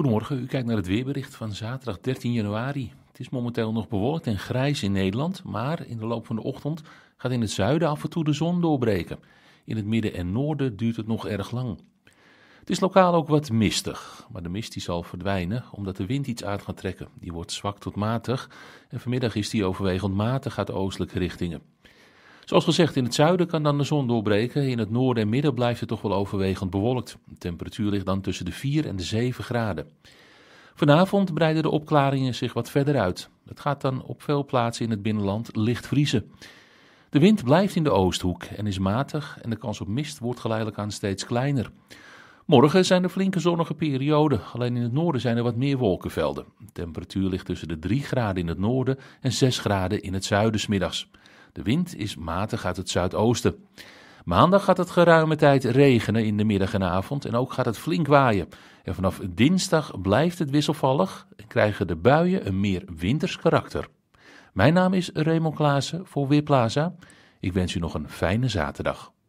Goedemorgen, u kijkt naar het weerbericht van zaterdag 13 januari. Het is momenteel nog bewolkt en grijs in Nederland, maar in de loop van de ochtend gaat in het zuiden af en toe de zon doorbreken. In het midden en noorden duurt het nog erg lang. Het is lokaal ook wat mistig, maar de mist die zal verdwijnen omdat de wind iets uit gaat trekken. Die wordt zwak tot matig en vanmiddag is die overwegend matig uit oostelijke richtingen. Zoals gezegd, in het zuiden kan dan de zon doorbreken. In het noorden en midden blijft het toch wel overwegend bewolkt. De temperatuur ligt dan tussen de 4 en de 7 graden. Vanavond breiden de opklaringen zich wat verder uit. Het gaat dan op veel plaatsen in het binnenland licht vriezen. De wind blijft in de oosthoek en is matig en de kans op mist wordt geleidelijk aan steeds kleiner. Morgen zijn er flinke zonnige perioden, alleen in het noorden zijn er wat meer wolkenvelden. De temperatuur ligt tussen de 3 graden in het noorden en 6 graden in het zuiden smiddags. De wind is matig uit het zuidoosten. Maandag gaat het geruime tijd regenen in de middag en avond en ook gaat het flink waaien. En vanaf dinsdag blijft het wisselvallig en krijgen de buien een meer winters karakter. Mijn naam is Raymond Klaassen voor Weerplaza. Ik wens u nog een fijne zaterdag.